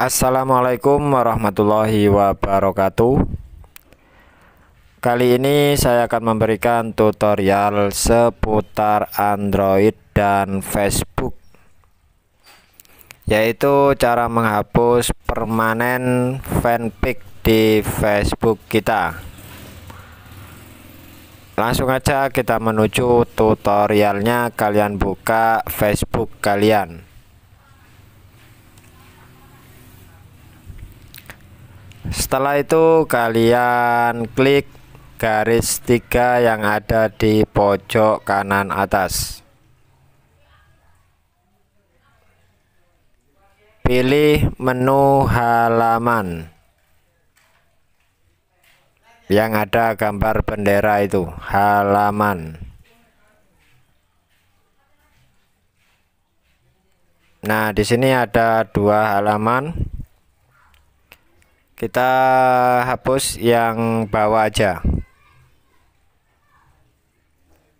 Assalamualaikum warahmatullahi wabarakatuh Kali ini saya akan memberikan tutorial seputar Android dan Facebook Yaitu cara menghapus permanen fanpage di Facebook kita Langsung aja kita menuju tutorialnya kalian buka Facebook kalian setelah itu kalian klik garis tiga yang ada di pojok kanan atas pilih menu halaman yang ada gambar bendera itu halaman nah di sini ada dua halaman kita hapus yang bawah aja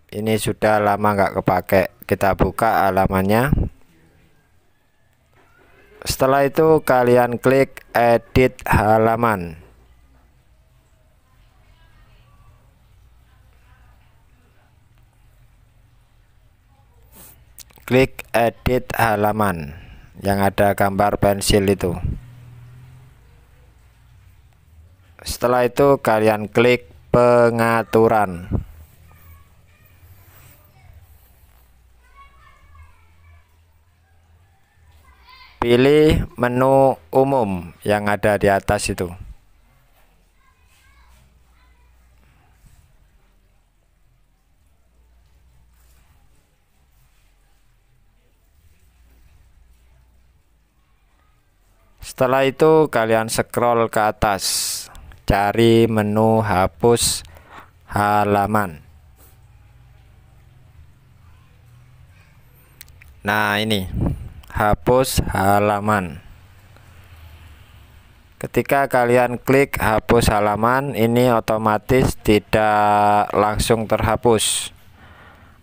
ini sudah lama nggak kepake kita buka alamannya setelah itu kalian klik edit halaman klik edit halaman yang ada gambar pensil itu setelah itu kalian klik pengaturan pilih menu umum yang ada di atas itu setelah itu kalian scroll ke atas cari menu hapus halaman nah ini hapus halaman ketika kalian klik hapus halaman ini otomatis tidak langsung terhapus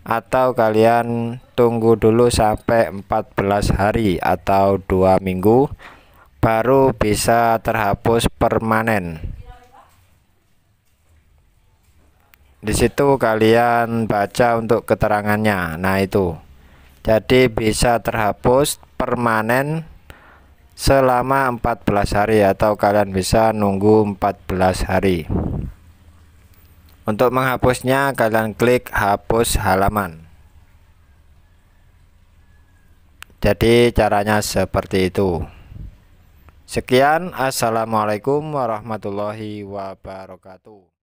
atau kalian tunggu dulu sampai 14 hari atau dua minggu baru bisa terhapus permanen di situ kalian baca untuk keterangannya nah itu jadi bisa terhapus permanen selama 14 hari atau kalian bisa nunggu 14 hari untuk menghapusnya kalian klik hapus halaman jadi caranya seperti itu sekian assalamualaikum warahmatullahi wabarakatuh